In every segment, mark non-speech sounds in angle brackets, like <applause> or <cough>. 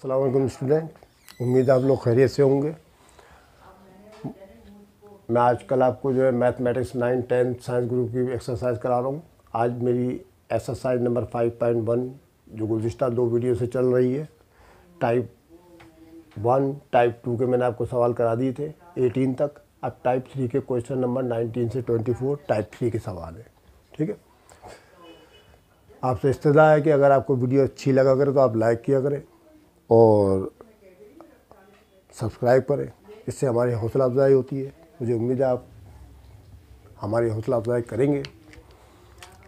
Aslam student उम्मीद आप लोग खैरियत से होंगे मैं आजकल आपको जो है mathematics nine tenth science group की एक्सरसाइज करा रहा हूँ आज मेरी exercise number five point one जो गुजशत दो वीडियो से चल रही है टाइप वन टाइप टू के मैंने आपको सवाल करा दिए थे एटीन तक अब टाइप थ्री के क्वेश्चन नंबर नाइनटीन से ट्वेंटी फोर टाइप थ्री के सवाल हैं ठीक है आपसे इस्तः है कि अगर आपको वीडियो अच्छी लगा करे तो आप लाइक किया करें और सब्सक्राइब करें इससे हमारी हौसला अफजाई होती है मुझे उम्मीद है आप हमारी हौसला अफजाई करेंगे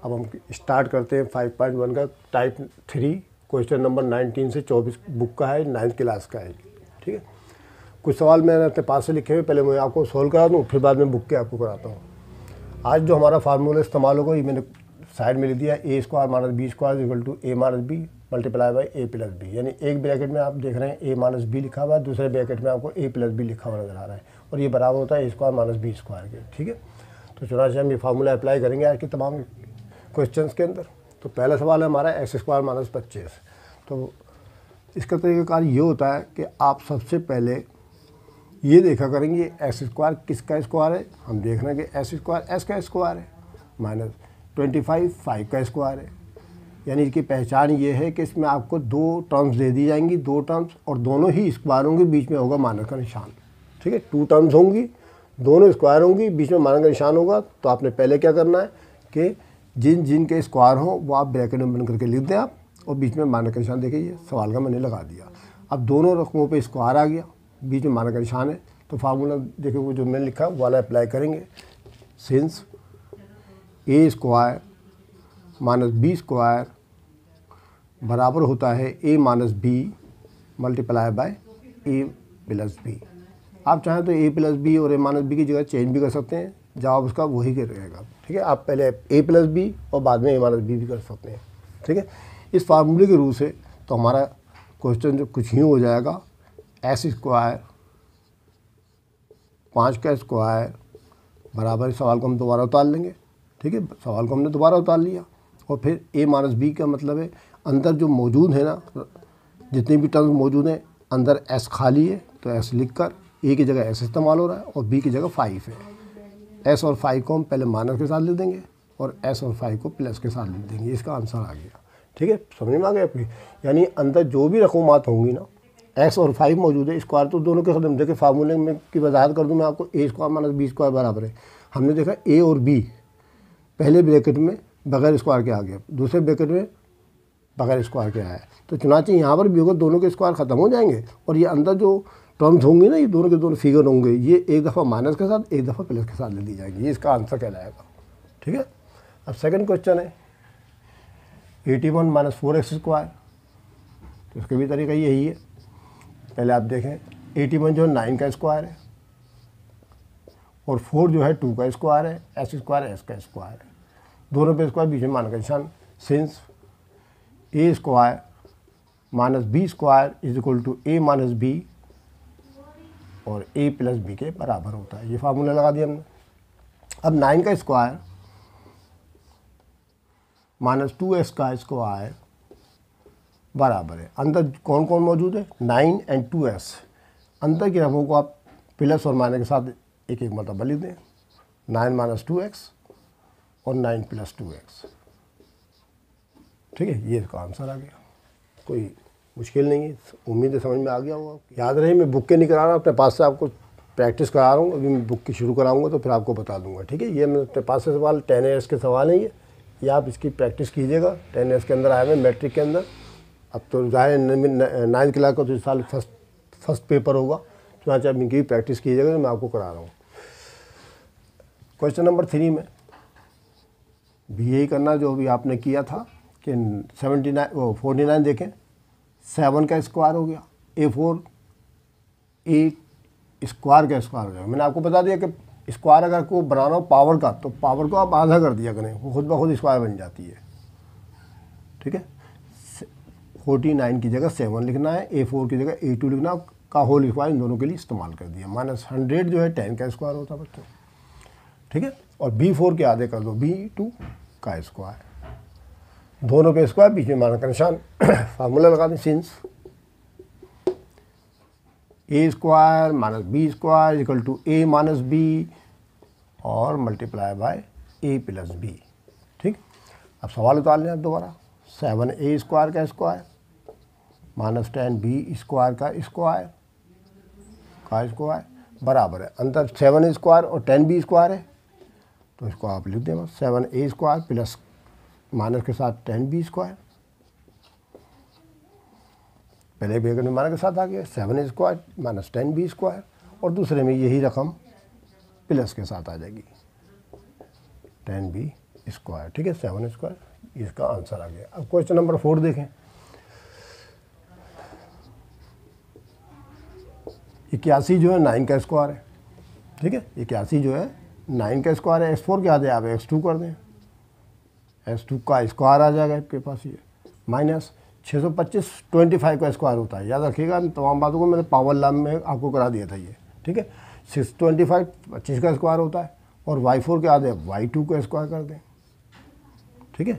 अब हम स्टार्ट करते हैं फाइव पॉइंट वन का type three question number nineteen से चौबीस बुक का है नाइन्थ क्लास का है ठीक है कुछ सवाल मैंने अपने पास से लिखे हुए पहले मैं आपको सॉल्व करा दूँ फिर बाद में बुक के आपको कराता हूँ आज जो हमारा फार्मूला इस्तेमाल होगा ये मैंने साइड में लिख दिया A square minus B square equal to A minus B multiply by A plus B यानी एक ब्रैकेट में आप देख रहे हैं ए माइनस बी लिखा हुआ है दूसरे ब्रैकेट में आपको ए प्लस बी लिखा हुआ नजर आ रहा है और ये बराबर होता है ए स्क्वायर माइनस बी स्क्वायर के ठीक है तो से हम ये फार्मूला अप्लाई करेंगे आज के तमाम क्वेश्चन के अंदर तो पहला सवाल है हमारा एक्स स्क्वायर माइनस पच्चीस तो इसका तरीकाकार ये होता है कि आप सबसे पहले ये देखा करेंगे एक्स स्क्वायर किसका स्क्वायर है हम देख रहे हैं कि एक्स स्क्वायर एस का स्क्वायर है माइनस ट्वेंटी फाइव फाइव का स्क्वायर है यानी इसकी पहचान ये है कि इसमें आपको दो टर्म्स दे दी जाएंगी दो टर्म्स और दोनों ही स्क्वायरों के बीच में होगा मानक का निशान ठीक है टू टर्म्स होंगी दोनों स्क्वायर होंगी बीच में मानक का निशान होगा तो आपने पहले क्या करना है कि जिन जिन के स्क्वायर हों वो आप ब्रैकेट में बंद करके लिख दें आप और बीच में मानक का निशान देखिए सवाल का मैंने लगा दिया अब दोनों रकमों पर स्क्वायर आ गया बीच में मानक का निशान है तो फार्मूला देखिए वो जो मैंने लिखा वो वाला अप्लाई करेंगे सिंस ए स्क्वायर माइनस बी स्क्वायर बराबर होता है ए minus B multiply by A plus B आप चाहें तो ए प्लस बी और ए माइनस बी की जगह चेंज भी कर सकते हैं जवाब उसका वही के रहेगा ठीक है आप पहले ए प्लस बी और बाद में ए माइनस बी भी कर सकते हैं ठीक है इस फार्मूले के रूप से तो हमारा क्वेश्चन जो कुछ ही हो जाएगा एस स्क्वायर पाँच का स्क्वायर बराबर इस सवाल को हम दोबारा उतार लेंगे ठीक है सवाल को हमने दोबारा उतार लिया और फिर ए माइनस बी का मतलब है अंदर जो मौजूद है ना जितने भी टर्म्स मौजूद हैं अंदर एस खाली है तो एस लिख कर ए की जगह एस इस्तेमाल हो रहा है और बी की जगह फाइव है एस और फाइव को हम पहले माइनस के साथ लिख देंगे और एस और फाइव को प्लस के साथ लिख देंगे इसका आंसर आ गया ठीक है समझ में आ गया अपनी यानी अंदर जो भी रकूमात होंगी ना एक्स और फाइव मौजूद है स्क्वायर तो दोनों के खत्म देखे फार्मूले में की वजाहत कर दूँ मैं आपको A square minus B square बराबर है हमने देखा ए और बी पहले ब्रैकेट में बगैर स्क्वायर के आ गया दूसरे ब्रैकेट में बगैर स्क्वायर के आया तो चुनाचे यहाँ पर भी होगा दोनों के स्क्वायर ख़त्म हो जाएंगे और ये अंदर जो टर्म्स होंगे ना ये दोनों के दोनों फिगर होंगे ये एक दफ़ा माइनस के साथ एक दफ़ा प्लस के साथ ले ली जाएगी ये इसका आंसर कहलाएगा ठीक है अब सेकंड क्वेश्चन है eighty one minus four X square तो इसका भी तरीका यही है पहले आप देखें एटी वन जो नाइन का स्क्वायर है और फोर जो है टू का स्क्वायर है एस स्क्वायर एस का स्क्वायर है दोनों पे स्क्वायर बीच में मान का निशान since A square minus B square is equal to A minus B और ए प्लस बी के बराबर होता है ये फार्मूला लगा दिया हमने अब नाइन का स्क्वायर माइनस टू एस का स्क्वायर बराबर है अंदर कौन कौन मौजूद है नाइन एंड टू एस अंदर के रकमों को आप प्लस और माइनस के साथ एक एक मतलब लिख दें नाइन माइनस टू एक्स और नाइन प्लस टू एक्स ठीक है ये इसका आंसर आ गया कोई मुश्किल नहीं है उम्मीद है समझ में आ गया होगा याद रहे मैं बुक के नहीं करा रहा अपने पास से आपको प्रैक्टिस करा रहा हूँ अभी मैं बुक की शुरू कराऊंगा तो फिर आपको बता दूंगा ठीक है ये मैं अपने पास से सवाल टेन ईयर्स के सवाल हैं ये ये आप इसकी प्रैक्टिस कीजिएगा टेन ईयर्स के अंदर आए हुए मैट्रिक के अंदर अब तो जाहिर नाइन्थ क्लास का तो इस साल फर्स्ट फर्स्ट पेपर होगा चुनाचा तो आप इनकी भी प्रैक्टिस कीजिएगा तो मैं आपको करा रहा हूँ क्वेश्चन नंबर थ्री में भी यही करना जो भी आपने किया था कि सेवेंटी नाइन वो फोर्टी नाइन देखें सेवन का स्क्वायर हो गया ए फोर एट स्क्वायर का स्क्वायर हो गया मैंने आपको बता दिया कि स्क्वायर अगर को बनाना हो पावर का तो पावर को आप आधा कर दिया करें वो खुद ब खुद स्क्वायर बन जाती है ठीक है फोर्टी नाइन की जगह सेवन लिखना है ए फोर की जगह ए टू लिखना का होल स्क्वायर इन दोनों के लिए इस्तेमाल कर दिया माइनस हंड्रेड जो है टेन का स्क्वायर होता है बच्चों ठीक है और बी फोर के आधे कर दो बी टू का स्क्वायर दोनों के स्क्वायर बीच में माना का निशान फार्मूला <coughs> लगा दें since A square minus B square equal to A minus B और multiply by A plus B ठीक अब सवाल उतार लें आप दोबारा सेवन ए स्क्वायर का square minus ten B square का स्क्वायर का स्क्वायर बराबर है अंतर सेवन स्क्वायर और टेन बी स्क्वायर है तो इसको आप लिख देना seven A square plus minus के साथ टेन बी स्क्वायर पहले भी अगर माइनस के साथ आ गया seven A square minus ten B square और दूसरे में यही रकम प्लस के साथ आ जाएगी टेन बी स्क्वायर ठीक है सेवन स्क्वायर इसका आंसर आ गया अब क्वेश्चन नंबर फोर देखें इक्यासी जो है नाइन का स्क्वायर है ठीक है इक्यासी जो है नाइन का स्क्वायर है एक्स फोर क्या दें आप एक्स टू कर दें एक्स टू का स्क्वायर आ जाएगा आपके पास ये माइनस छः सौ पच्चीस ट्वेंटी फाइव का स्क्वायर होता है याद रखिएगा तमाम बातों को मैंने पावर लाभ में आपको करा दिया था ये ठीक है सिक्स ट्वेंटी फाइव पच्चीस का स्क्वायर होता है और वाई फोर क्या दें वाई टू का स्क्वायर कर दें ठीक है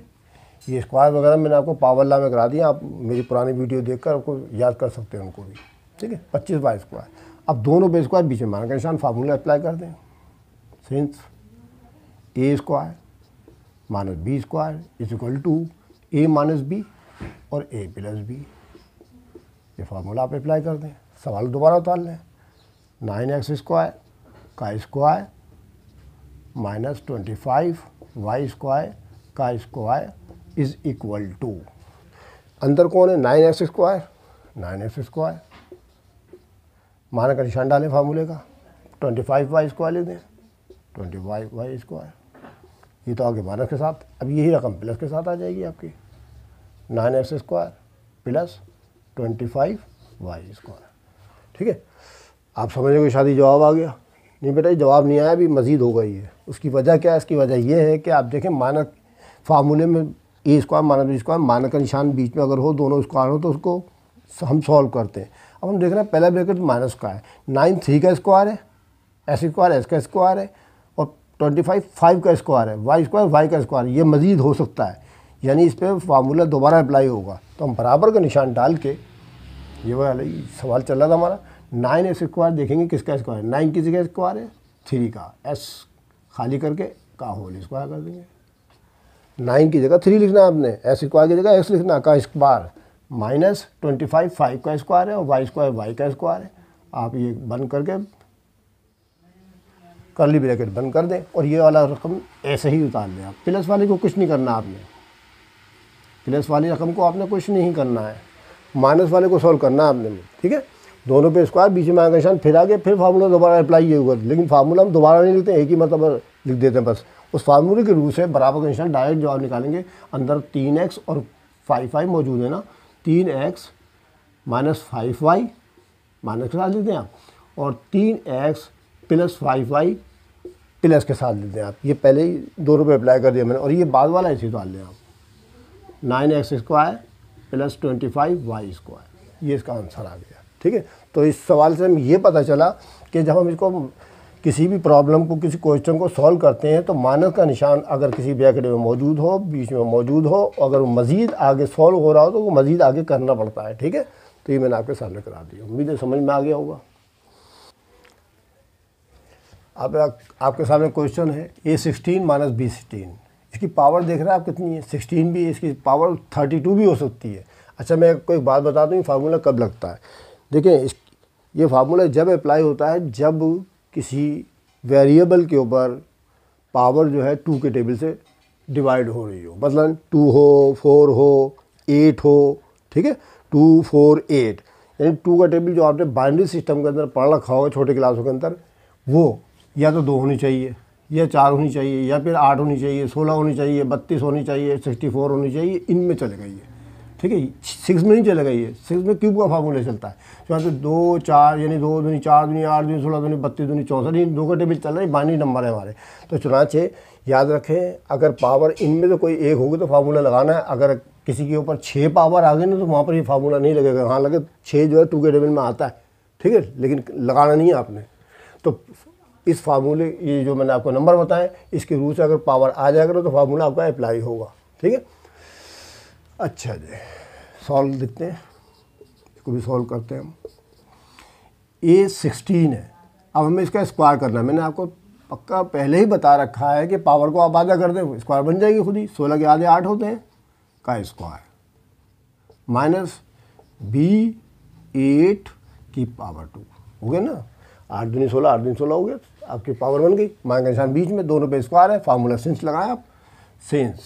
ये स्क्वायर वगैरह मैंने आपको पावर लाभ में करा दिया आप मेरी पुरानी वीडियो देख कर आपको याद कर सकते हैं उनको भी ठीक है पच्चीस बाई स्क्वायर अब दोनों पे स्क्वायर बीच में मान का निशान फार्मूला अप्लाई कर दें since a square minus b square is equal to a minus b और a प्लस बी ये फार्मूला आप अप्लाई कर दें सवाल दोबारा उतार लें नाइन एक्स स्क्वायर का square minus twenty five Y square का स्क्वायर इज़ इक्वल टू अंदर कौन है nine x square nine x square माना का निशान डालें फार्मूले का ट्वेंटी फाइव वाई स्क्वायर ले दें ट्वेंटी वाई वाई स्क्वायर ये तो आगे माइनस के साथ अब यही रकम प्लस के साथ आ जाएगी आपकी nine x square plus twenty five Y square ठीक है आप समझोगे शादी जवाब आ गया नहीं बेटा ये जवाब नहीं आया अभी मज़ीद होगा ये उसकी वजह क्या है इसकी वजह यह है कि आप देखें मानक फार्मूले में A square minus B square मानक का निशान बीच में अगर हो दोनों स्क्वायर हो तो उसको हम सॉल्व करते हैं अब हम देख रहे हैं पहला ब्रैकेट माइनस का है नाइन थ्री का स्क्वायर है एस स्क्वायर एस का स्क्वायर है ट्वेंटी फाइव फाइव का स्क्वायर है वाई स्क्वायर वाई का स्क्वायर ये मज़ीद हो सकता है यानी इस पर फार्मूला दोबारा अप्लाई होगा तो हम बराबर का निशान डाल के ये वाला सवाल चल रहा था हमारा नाइन एस स्क्वायर देखेंगे किसका स्क्वायर है नाइन किसी का स्क्वायर है थ्री का एस खाली करके का होल स्क्वायर कर देंगे नाइन की जगह थ्री लिखना आपने एस स्क्वायर की जगह एस लिखना का square minus twenty five five का स्क्वायर है और वाई स्क्वायर वाई का स्क्वायर है आप ये बंद करके करली ब्रैकेट बंद कर दें और ये वाला रकम ऐसे ही उतार लें आप प्लस वाले को कुछ नहीं करना आपने प्लस वाली रकम को आपने कुछ नहीं करना है माइनस वाले को सॉल्व करना है आपने ठीक है दोनों पे स्क्वायर बीच में आगे निशान फिर आगे फिर फार्मूला दोबारा अप्लाई ये हुआ लेकिन फार्मूला हम दोबारा नहीं लिखते एक ही मतलब लिख देते हैं बस उस फार्मूले के रूप से बराबर का निशान डायरेक्ट जवाब निकालेंगे अंदर तीन एक्स और फाइव फाइव मौजूद है ना तीन x minus five y minus के साथ लिखते हैं आप और तीन x plus five y plus के साथ लेते हैं आप ये पहले ही दो रुपये अप्लाई कर दिया मैंने और ये बाद वाला इसी डाल लें आप nine x square plus twenty five Y square ये इसका आंसर आ गया ठीक है तो इस सवाल से हम ये पता चला कि जब हम इसको किसी भी प्रॉब्लम को किसी क्वेश्चन को सॉल्व करते हैं तो माइनस का निशान अगर किसी ब्रैकेट में मौजूद हो बीच में मौजूद हो अगर वो मज़ीद आगे सॉल्व हो रहा हो तो वो मज़ीद आगे करना पड़ता है ठीक है तो ये मैंने आपके सामने करा दिया उम्मीद है समझ में आ गया होगा आप आपके सामने क्वेश्चन है a sixteen minus b sixteen इसकी पावर देख रहे हैं आप कितनी है सिक्सटीन भी इसकी पावर थर्टी टू भी हो सकती है अच्छा मैं आपको एक बात बता दूँ ये फार्मूला कब लगता है देखिए इस ये फार्मूला जब अप्लाई होता है जब किसी वेरिएबल के ऊपर पावर जो है टू के टेबल से डिवाइड हो रही हो मतलब टू हो फोर हो एट हो ठीक है टू फोर एट यानी टू का टेबल जो आपने बाइनरी सिस्टम के अंदर पढ़ रखा होगा छोटे क्लासों के अंदर वो या तो दो होनी चाहिए या चार होनी चाहिए या फिर आठ होनी चाहिए सोलह होनी चाहिए बत्तीस होनी चाहिए सिक्सटी फोर होनी चाहिए इनमें चले गई है ठीक है सिक्स में नहीं चले गई है सिक्स में क्यूब का फार्मूला चलता है तो यहाँ तो दो चार यानी दो दूनी चार दूनी आठ दूनी सोलह दूनी बत्तीस दूनी चौंसठ इन दो का टेबल चल रहा है बाइनरी नंबर है हमारे तो चुनाचे याद रखें अगर पावर इनमें तो कोई एक होगी तो फार्मूला लगाना है अगर किसी के ऊपर छः पावर आ गए ना तो वहाँ पर ये फार्मूला नहीं लगेगा हाँ लगे छः जो है टू के टेबल में आता है ठीक है लेकिन लगाना नहीं है आपने तो इस फार्मूले ये जो मैंने आपको नंबर बताएं इसके रूल से अगर पावर आ जाएगा तो फार्मूला आपका अप्लाई होगा ठीक है अच्छा जी सॉल्व देखते हैं इसको भी सॉल्व करते हैं हम ए सिक्सटीन है अब हमें इसका स्क्वायर करना है मैंने आपको पक्का पहले ही बता रखा है कि पावर को आप आधा कर दें स्क्वायर बन जाएगी खुद ही सोलह के आधे आठ होते हैं का स्क्वायर माइनस बी एट की पावर टू हो गया ना आठ दिन सोलह आठ दिन सोलह हो गया आपकी पावर बन गई मान का निशान बीच में दोनों पे स्क्वायर है फार्मूला सेंस लगाएं आप सेंस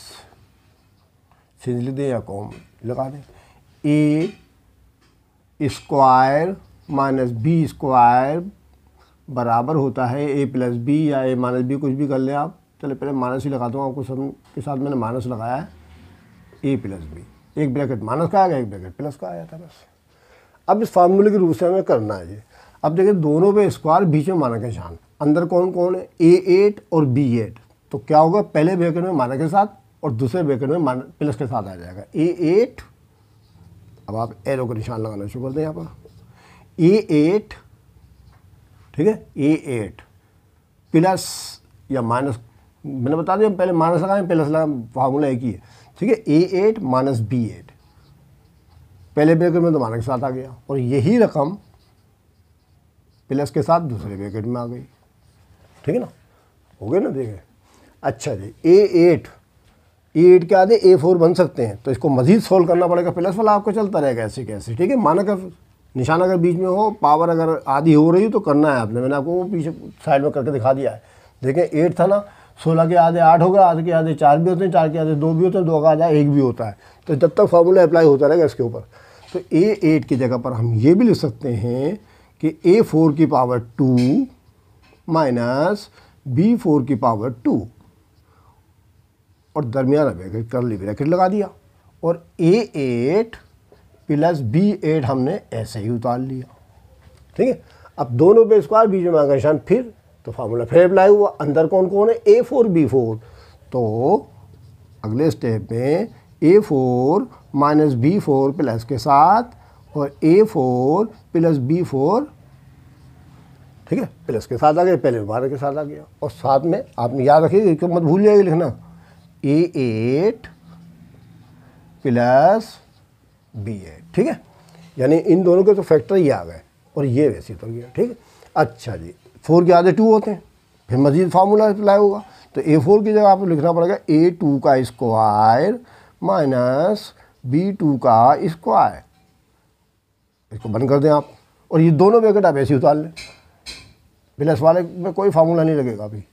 सेंस लिख दें या कॉम लगा दें a square minus B square बराबर होता है ए प्लस बी या ए माइनस बी कुछ भी कर लें आप चले पहले माइनस ही लगाता हूँ आपको सब के साथ मैंने माइनस लगाया है ए प्लस बी एक ब्रैकेट माइनस का गया एक ब्रैकेट प्लस का आया था बस अब इस फार्मूले के रूप से हमें करना है ये अब देखिए दोनों पे स्क्वायर बीच में माना के निशान अंदर कौन कौन है ए एट और बी एट तो क्या होगा पहले ब्रैकेट में माना के साथ और दूसरे ब्रैकेट में माना प्लस के साथ आ जाएगा ए एट अब आप एरो का निशान लगाना शुरू कर दें यहाँ पर ए एट ठीक है ए एट प्लस या माइनस मैंने बता दिया पहले माइनस लगाएं प्लस लगाएं फार्मूला एक ही है ठीक है a eight minus b eight पहले ब्रैकेट में तो माना के साथ आ गया और यही रकम प्लस के साथ दूसरे ब्रैकेट में आ गई ठीक है ना हो गया ना देखें अच्छा जी ए एट एट के आधे ए फोर बन सकते हैं तो इसको मजीद सोल्व करना पड़ेगा प्लस वाला आपको चलता रहेगा ऐसे कैसे ठीक है माना कर निशान अगर बीच में हो पावर अगर आधी हो रही हो तो करना है आपने मैंने आपको वो पीछे साइड में करके दिखा दिया है देखें एट था ना सोलह के आधे आठ होगा आधे के आधे चार भी होते हैं चार के आधे दो भी होते हैं दो का आधा एक भी होता है तो जब तक फार्मूला अप्लाई होता रहेगा इसके ऊपर तो ए एट की जगह पर हम ये भी लिख सकते हैं कि ए फोर की power two minus b four की पावर टू और दरमियाना ब्रैकेट करली ब्रैकेट लगा दिया और a eight plus b eight हमने ऐसे ही उतार लिया ठीक है अब दोनों पे स्क्वायर बीच में आगे निशान फिर तो फार्मूला फिर अप्लाई हुआ अंदर कौन कौन है ए फोर बी फोर तो अगले स्टेप में a four minus b four plus के साथ और a four plus b four ठीक है प्लस के साथ आ गया पहले बारह के साथ आ गया और साथ में आपने याद रखिए क्यों मत भूल जाएगी लिखना a eight plus b eight ठीक है यानी इन दोनों के तो फैक्टर ही आ गए और ये वैसे तो गया ठीक है अच्छा जी फोर के आधे टू होते हैं फिर मजीद फार्मूला अप्लाई होगा तो ए फोर की जगह आपको लिखना पड़ेगा ए टू का स्क्वायर माइनस बी टू का स्क्वायर इसको बंद कर दें आप और ये दोनों बैकेट आप ऐसे उतार लें प्लस वाले में कोई फार्मूला नहीं लगेगा अभी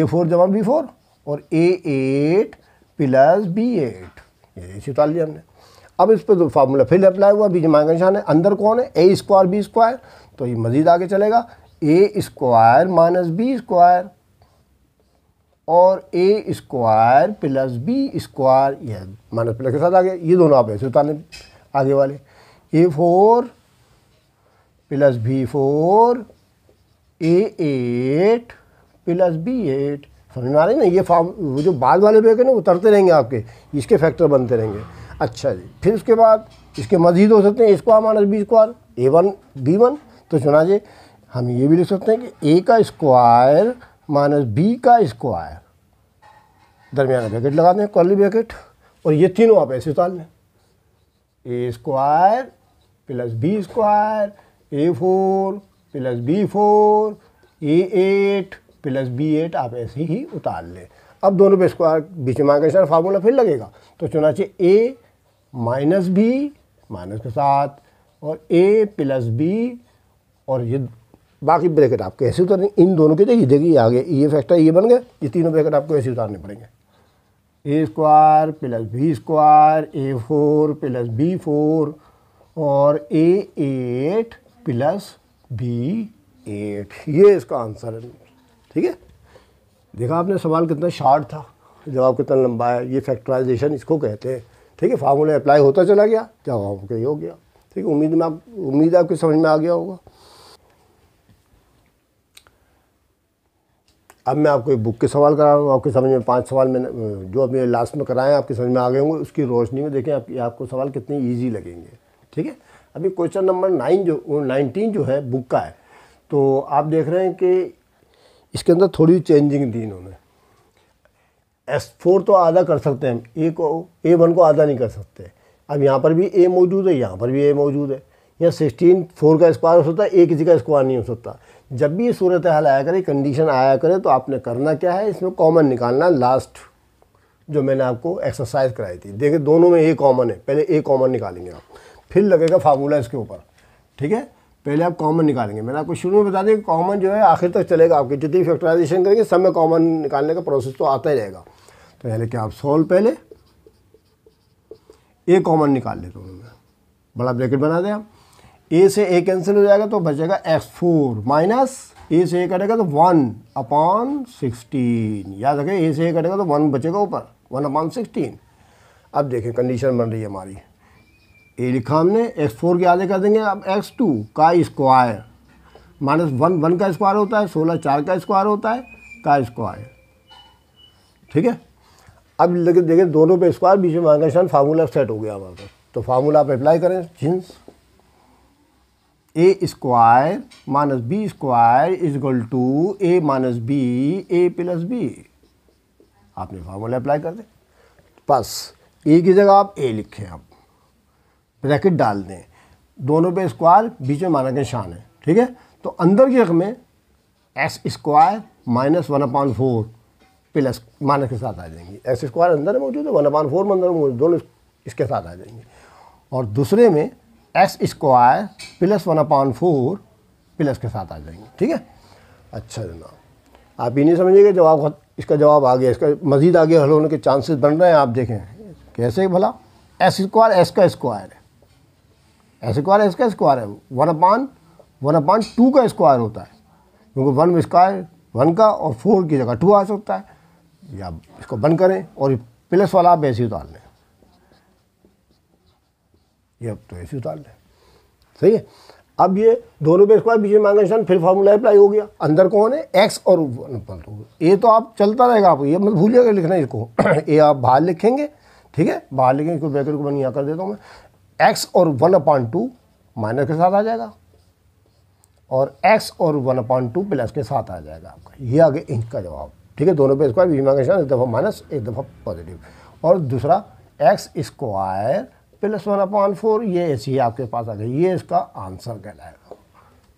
ए फोर जमा बी फोर और a eight plus b eight ये ऐसे उतार लिया हमने अब इस पर तो फार्मूला फिर अप्लाई हुआ बीच माइनस निशान है अंदर कौन है ए स्क्वायर बी स्क्वायर तो ये मज़ीद आगे चलेगा a square minus B square और a square plus b square यह माइनस प्लस के साथ आगे ये दोनों आप ऐसे उतार लें आगे वाले a four plus b four a eight plus b eight समझ में आ रही ना ये फॉर्म वो जो बाद वाले बेग ना उतरते रहेंगे आपके इसके फैक्टर बनते रहेंगे अच्छा जी फिर उसके बाद इसके मजीद हो सकते हैं a square minus B square a one b one तो सुना जी हम ये भी लिख सकते हैं कि ए का स्क्वायर माइनस बी का स्क्वायर दरमियान ब्रैकेट लगा दें कॉली ब्रैकेट और ये तीनों आप ऐसे उतार लें a square plus b square a four plus b four a eight plus b eight आप ऐसे ही उतार लें अब दोनों पे स्क्वायर बीच में आगे सर फार्मूला फिर लगेगा तो चुना चाहिए ए माइनस बी माइनस के साथ और ए प्लस बी और ये बाकी ब्रैकेट आपके ऐसे उतारने इन दोनों के देखिए देखिए आगे ये फैक्टर ये बन गए ये तीनों ब्रैकेट आपको ऐसे उतारने पड़ेंगे a square plus b square a four plus b four और a eight plus b eight ये इसका आंसर है ठीक है देखा आपने सवाल कितना शार्ट था जवाब कितना लंबा है ये फैक्टराइजेशन इसको कहते हैं ठीक है फार्मूला अप्लाई होता चला गया जवाब आपके हो गया ठीक है उम्मीद में आप उम्मीद आपकी समझ में आ गया होगा अब मैं आपको एक बुक के सवाल करा रहा हूँ आपके समझ में पांच सवाल मैंने जो अपने लास्ट में कराएं आपके समझ में आ गए होंगे उसकी रोशनी में देखें आप, आपको सवाल कितने ईजी लगेंगे ठीक है अभी क्वेश्चन नंबर नाइन जो नाइनटीन जो है बुक का है तो आप देख रहे हैं कि इसके अंदर थोड़ी चेंजिंग दी इन्होंने एस फोर तो आधा कर सकते हैं हम ए को ए वन को आधा नहीं कर सकते अब यहाँ पर भी ए मौजूद है यहाँ पर भी ए मौजूद है या सिक्सटीन फोर का स्क्वायर हो सकता है ए किसी का स्क्वायर नहीं हो सकता जब भी सूरत हाल आया करे कंडीशन आया करे तो आपने करना क्या है इसमें कॉमन निकालना लास्ट जो मैंने आपको एक्सरसाइज कराई थी देखिए दोनों में ए कॉमन है पहले ए कॉमन निकालेंगे आप फिर लगेगा फार्मूला इसके ऊपर ठीक है पहले आप कॉमन निकालेंगे मैंने आपको शुरू में बता दें कि कॉमन जो है आखिर तक चलेगा आपके जितनी फैक्टराइजेशन करेंगे सब में कॉमन निकालने का प्रोसेस तो आता ही रहेगा तो यानी कि आप सोल्व पहले ए कॉमन निकाल लेते उन्होंने बड़ा ब्रैकेट बना दें आप ए से ए कैंसिल हो जाएगा तो बचेगा एक्स फोर माइनस ए से ए कटेगा तो वन अपॉन सिक्सटीन याद रखें ए से ए कटेगा तो वन बचेगा ऊपर वन अपॉन सिक्सटीन अब देखें कंडीशन बन रही है हमारी ए लिखा हमने एक्स फोर के आधे कर देंगे अब एक्स टू का स्क्वायर माइनस वन वन का स्क्वायर होता है सोलह चार का स्क्वायर होता है का स्क्वायर ठीक है अब लेकिन देखिए दोनों पे स्क्वायर बीच में माइनस शान फार्मूला सेट हो गया हमारे पास तो फार्मूला आप अप्लाई करें जींस a square minus B square is equal to A minus b a plus b आपने फार्मूला अप्लाई कर दें बस ए की जगह आप ए लिखें आप ब्रैकेट डाल दें दोनों पे स्क्वायर बीच में माना के शान है ठीक है तो अंदर की में s square minus one upon four plus minus के साथ आ जाएंगे एस स्क्वायर अंदर मौजूद है वन अपॉइंट फोर अंदर मौजूद दोनों इसके साथ आ जाएंगे और दूसरे में s square plus one upon four plus के साथ आ जाएंगे ठीक है अच्छा जनाब आप ये नहीं समझिएगा जवाब इसका जवाब आ गया इसका मज़ीद आगे हल होने के चांसेस बन रहे हैं आप देखें कैसे भला एस स्क्वायर एस का स्क्वायर है स्क्वायर इसका स्क्वायर है one upon one upon two का स्क्वायर होता है क्योंकि वन स्क्वायर वन का और फोर की जगह टू आ सकता है या इसको बंद करें और प्लस वाला आप ऐसे उतार लें ये अब तो ऐसे उतार लें सही है अब ये दोनों पे स्क्वायर बीच में मांगे फिर फॉर्मूला अप्लाई हो गया अंदर कौन है एक्स और ये तो आप चलता रहेगा आप ये मत भूलिएगा लिखना इसको ए <clears throat> आप बाहर लिखेंगे ठीक है बाहर लिखेंगे इसको ब्रैकेट को बन यहाँ कर देता हूँ मैं एक्स और वन अपॉइंट टू माइनस के साथ आ जाएगा और एक्स और वन अपॉइंट टू प्लस के साथ आ जाएगा आपका ये आगे इंच का जवाब ठीक है दोनों पे स्क्वायर बीच में एक दफ़ा माइनस एक दफ़ा पॉजिटिव और दूसरा x square plus one upon four ये ऐसी आपके पास आ गई ये इसका आंसर कहलाएगा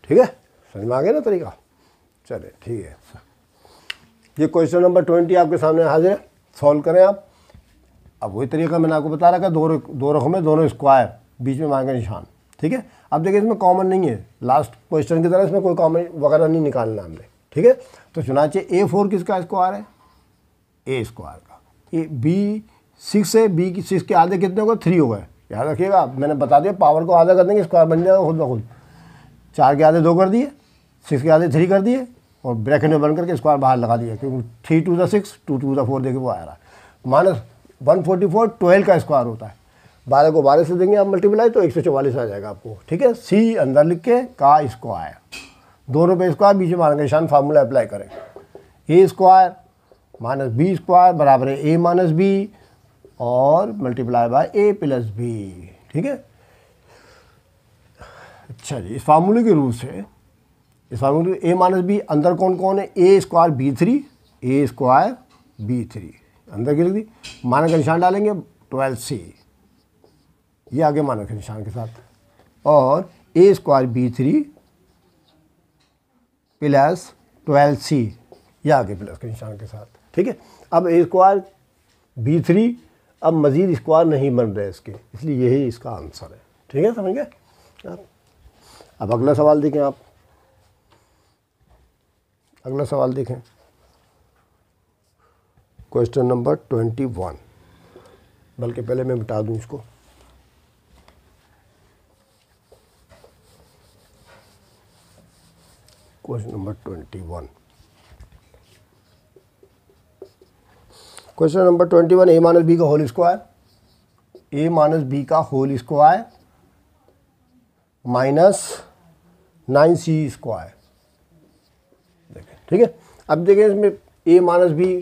ठीक है समझ में आ गया ना तरीका चले ठीक है ये क्वेश्चन नंबर ट्वेंटी आपके सामने हाजिर है सॉल्व करें आप अब वही तरीका मैंने आपको बता रखा दो दो रखों में दोनों स्क्वायर बीच में मांगे निशान ठीक है अब देखिए इसमें कॉमन नहीं है लास्ट क्वेश्चन की तरह इसमें कोई कॉमन वगैरह नहीं निकालना हमने ठीक है तो चुनाचे ए फोर किसका स्क्वायर है ए स्क्वायर का ए बी सिक्स है बी की सिक्स के आधे कितने हो गए थ्री हो गए याद रखिएगा मैंने बता दिया पावर को आधा कर देंगे स्क्वायर बन जाएगा खुद ब खुद चार के आधे दो कर दिए सिक्स के आधे थ्री कर दिए और ब्रैकेट में बन करके स्क्वायर बाहर लगा दिया क्योंकि three to the six two to the four देखे वो आ रहा है minus one forty four twelve का स्क्वायर होता है बारह को बारह से देंगे आप मल्टीप्लाई तो एक सौ चौवालीस आ जाएगा आपको ठीक है सी अंदर लिख के का स्क्वायर दोनों पे स्क्वायर बीच में माइनस शान निशान फार्मूला अप्लाई करें a square minus B square बराबर है ए माइनस बी और multiply by A plus B ठीक है अच्छा जी इस फार्मूले के रूल से इस फार्मूले ए माइनस बी अंदर कौन कौन है ए square b three a square b three અંદર કીલી દિ માન ગણશાન ડાલ લેંગે 12c ય આગે માન ગણશાન કે સાથ ઓર a² b3 + 12c ય આગે પ્લસ ગણશાન કે સાથ ઠીક હે અબ a² b3 અબ મઝીદ સ્ક્વેર નહીં બન રહે હે ઇસકે ઇસલી યહી ઇસકા આન્સર હે ઠીક હે સમજે અબ agla sawal dekhe aap agla sawal dekhe question number twenty one बल्कि पहले मैं बता दूँ इसको question number twenty one question number twenty one a minus b का whole square a minus b का whole square minus nine c square देखें ठीक है अब देखें इसमें ए माइनस बी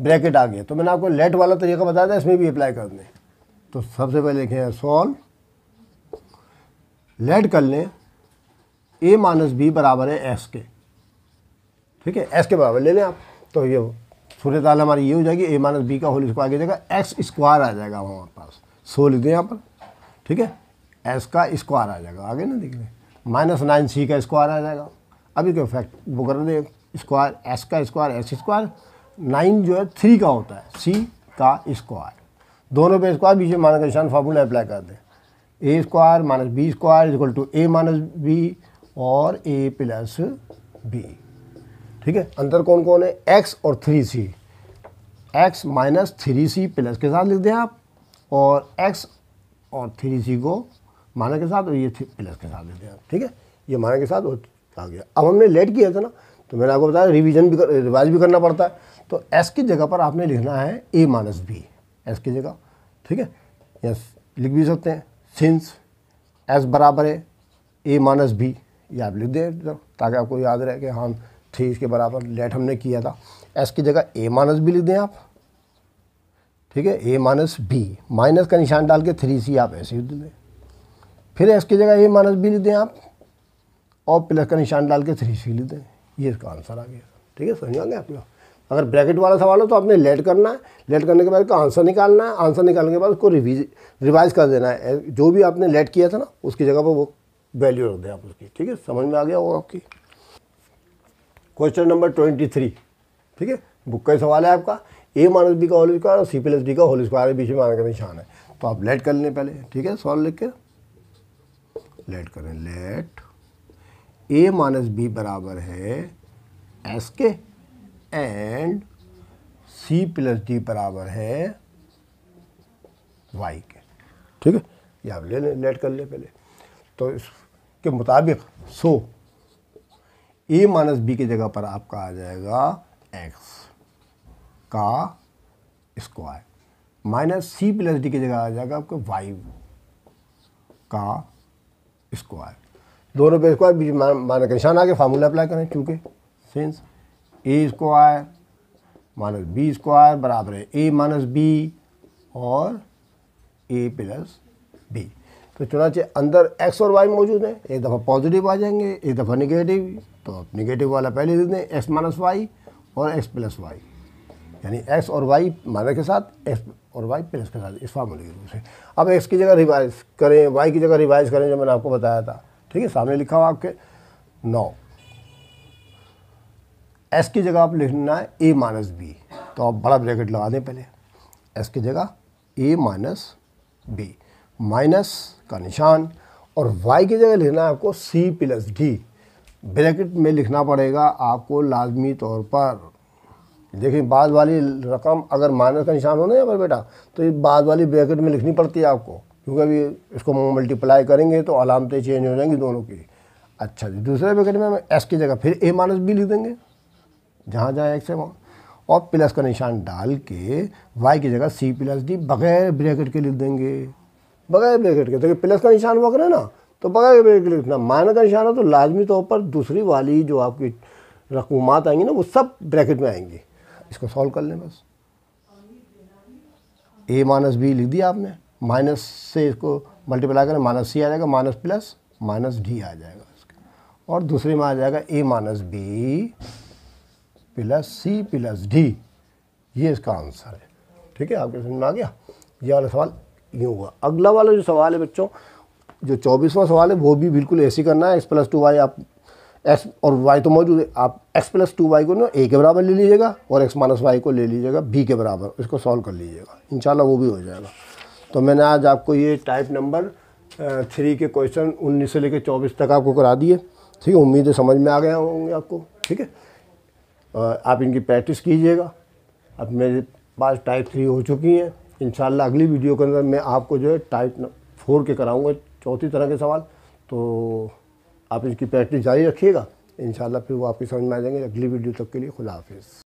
ब्रैकेट आ गया तो मैंने आपको लेट वाला तरीका बताया था इसमें भी अप्लाई कर दें तो सबसे पहले देखें सॉल्व लेट कर लें ए माइनस बी बराबर है एस के ठीक है एस के बराबर ले लें आप तो ये सूर्य ताल हमारी ये हो जाएगी ए माइनस बी का होल स्क्वायर की जाएगा एक्स स्क्वायर आ जाएगा हमारे पास सो लिख दें यहाँ पर ठीक है एस का स्क्वायर आ जाएगा आगे ना देख लें माइनस नाइन सी का स्क्वायर आ जाएगा अभी क्यों फैक्ट वो कर दें स्क्वायर एस का स्क्वायर एस स्क्वायर नाइन जो है थ्री का होता है सी का स्क्वायर दोनों पे स्क्वायर बीच में माइनस का निशान फार्मूला अप्लाई कर दें a square minus B square equal to A minus B और ए प्लस बी ठीक है अंतर कौन कौन है एक्स और three c x minus three c plus के साथ लिख दें आप और एक्स और थ्री सी को माइनस के साथ और ये प्लस के साथ लिख दें आप ठीक है ये माइनस के साथ आ गया अब हमने लेट किया था ना तो मैंने आपको बताया रिवीजन भी कर रिवाइज भी करना पड़ता है तो एस की जगह पर आपने लिखना है ए माइनस बी एस की जगह ठीक है यस लिख भी सकते हैं सिंस एस बराबर है ए माइनस बी ये आप लिख दें तो, ताकि आपको याद रहे कि हाँ थ्री इसके बराबर लेट हमने किया था एस की जगह ए माइनस बी लिख दें आप ठीक है ए माइनस बी माइनस का निशान डाल के थ्री सी आप ऐसे लिख दें फिर एस की जगह ए माइनस बी लिख दें आप और प्लस का निशान डाल के थ्री सी लिख दें ये इसका आंसर आ गया ठीक है समझ आ गया आप लोग अगर ब्रैकेट वाला सवाल हो तो आपने लेट करना है लेट करने के बाद का आंसर निकालना है आंसर निकालने के बाद उसको रिवीज रिवाइज कर देना है जो भी आपने लेट किया था ना उसकी जगह पर वो वैल्यू रख दें आप उसकी ठीक है समझ में आ गया वो आपकी क्वेश्चन नंबर ट्वेंटी थ्री ठीक है बुक का ही सवाल है आपका ए माइनस बी का होल स्क्वायर और सी प्लस डी का होल स्क्वायर बीच में आने का निशान है तो आप लेट कर लें पहले ठीक है सॉल्व लिख के लेट करें लेट ए माइनस बी बराबर है एस के एंड सी प्लस डी बराबर है वाई के ठीक है ये आप ले लें नेट कर ले पहले तो इसके मुताबिक सो ए माइनस बी की जगह पर आपका आ जाएगा एक्स का square minus c plus d की जगह आ जाएगा आपका वाई का स्क्वायर दोनों पे स्क्वायर बीच मान का निशान आगे फार्मूला अप्लाई करें चूँकि सिंस ए स्क्वायर माइनस बी स्क्वायर बराबर है ए माइनस बी और ए प्लस बी तो चुनाचे अंदर एक्स और वाई मौजूद हैं एक दफ़ा पॉजिटिव आ जाएंगे एक दफ़ा निगेटिव तो आप निगेटिव वाला पहले दे दें एक्स माइनस वाई और एक्स प्लस वाई यानी एक्स और वाई माइनस के साथ एक्स और वाई प्लस के साथ इस फार्मूले के रूप से अब एक्स की जगह रिवाइज करें वाई की जगह रिवाइज करें जो मैंने आपको बताया था ठीक है सामने लिखा हुआ आपके नौ एस की जगह आप लिखना है ए माइनस बी तो आप बड़ा ब्रैकेट लगा दें पहले एस की जगह ए माइनस बी माइनस का निशान और वाई की जगह लिखना है आपको सी प्लस डी ब्रैकेट में लिखना पड़ेगा आपको लाजमी तौर पर देखिए बाद वाली रकम अगर माइनस का निशान होना है पर बेटा तो ये बाद वाली ब्रैकेट में लिखनी पड़ती है आपको क्योंकि अभी इसको मल्टीप्लाई करेंगे तो अलामतें तो चेंज हो जाएंगी दोनों की अच्छा जी दूसरे ब्रैकेट में हम एस की जगह फिर ए माइनस बी लिख देंगे जहाँ जहाँ एक्स है वहाँ और प्लस का निशान डाल के वाई की जगह सी प्लस डी बगैर ब्रैकेट के लिख देंगे बगैर ब्रैकेट के देखिए तो प्लस का निशान वक्र है ना तो बगैर ब्रैकेट लिखना माइनस का निशान है तो लाजमी तौर पर दूसरी वाली जो आपकी रकूमात आएंगी ना वो सब ब्रैकेट में आएंगी इसको सॉल्व कर लें बस ए माइनस बी लिख दिया आपने माइनस से इसको मल्टीप्लाई करें माइनस सी आ जाएगा माइनस प्लस माइनस डी आ जाएगा इसके और दूसरे में आ जाएगा a minus b plus c plus d ये इसका आंसर है ठीक है आपके समझ में आ गया ये वाला सवाल यूँ हुआ अगला वाला जो सवाल है बच्चों जो चौबीसवां सवाल है वो भी बिल्कुल ऐसे करना है एक्स प्लस टू वाई आप एक्स और वाई तो मौजूद है आप एक्स प्लस टू वाई को ना ए के बराबर ले लीजिएगा और एक्स माइनस वाई को ले लीजिएगा बी के बराबर इसको सॉल्व कर लीजिएगा इंशाल्लाह वो भी हो जाएगा तो मैंने आज आपको ये टाइप नंबर थ्री के क्वेश्चन उन्नीस से लेकर चौबीस तक आपको करा दिए ठीक है उम्मीद है समझ में आ गया होंगे आपको ठीक है आप इनकी प्रैक्टिस कीजिएगा अब मेरे पास टाइप थ्री हो चुकी हैं इन अगली वीडियो के अंदर मैं आपको जो है टाइप फोर के कराऊँगा चौथी तरह के सवाल तो आप इसकी प्रैक्टिस जारी रखिएगा इन फिर वो आपकी समझ में आ जाएंगे अगली वीडियो तक के लिए खुदा हाफिज़